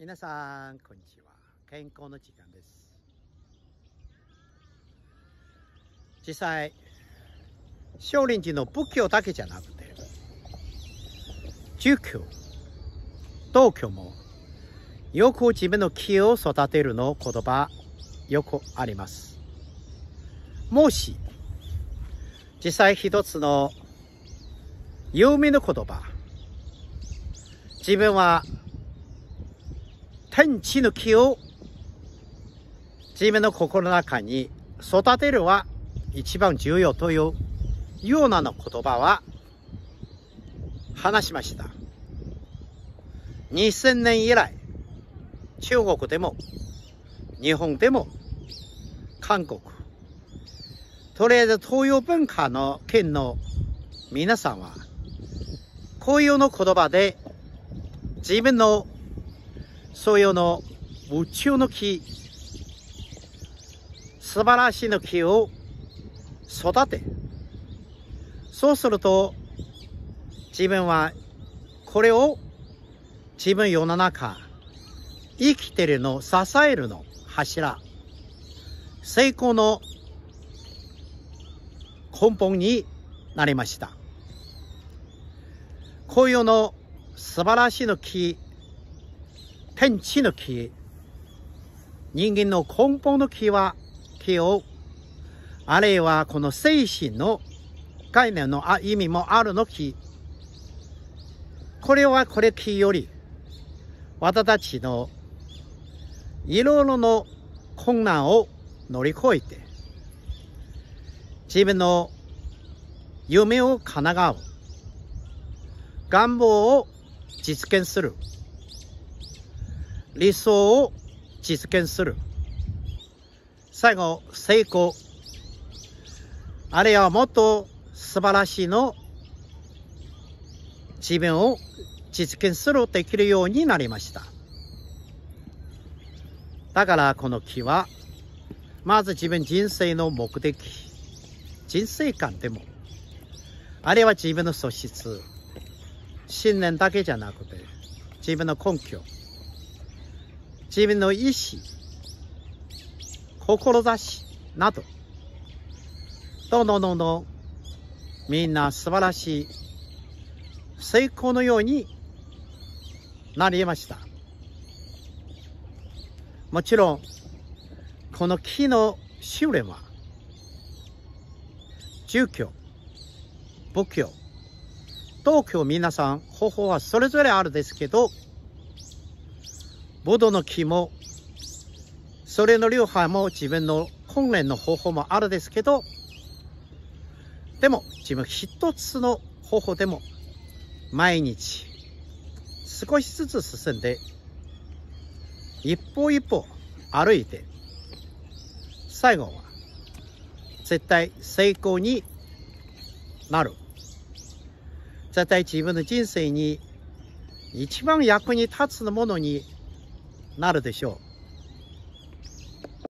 皆さんこんにちは健康の時間です実際少林寺の仏教だけじゃなくて住教道教もよく自分の木を育てるの言葉よくありますもし実際一つの有名な言葉自分は天地抜きを自分の心の中に育てるは一番重要というようなの言葉は話しました。2000年以来、中国でも、日本でも、韓国、とりあえず東洋文化の県の皆さんは、こういうの言葉で自分のソヨの宇宙の木素晴らしいの木を育てそうすると自分はこれを自分世の中生きてるの支えるの柱成功の根本になりました紅葉の素晴らしいの木天地の木人間の根本の木は木をあるいはこの精神の概念の意味もあるの木これはこれ木より私たちのいろいろの困難を乗り越えて自分の夢を叶う願望を実現する。理想を実現する。最後、成功。あれはもっと素晴らしいの自分を実現するできるようになりました。だからこの木は、まず自分人生の目的、人生観でも、あるいは自分の素質、信念だけじゃなくて、自分の根拠、自分の意志、志など、どんどんんどどん、みんな素晴らしい成功のようになりました。もちろん、この木の修練は、住居、仏教、道教皆さん方法はそれぞれあるですけど、ボドの木も、それの流派も自分の訓練の方法もあるですけど、でも自分一つの方法でも毎日少しずつ進んで一歩一歩歩いて最後は絶対成功になる絶対自分の人生に一番役に立つものになるでしょう。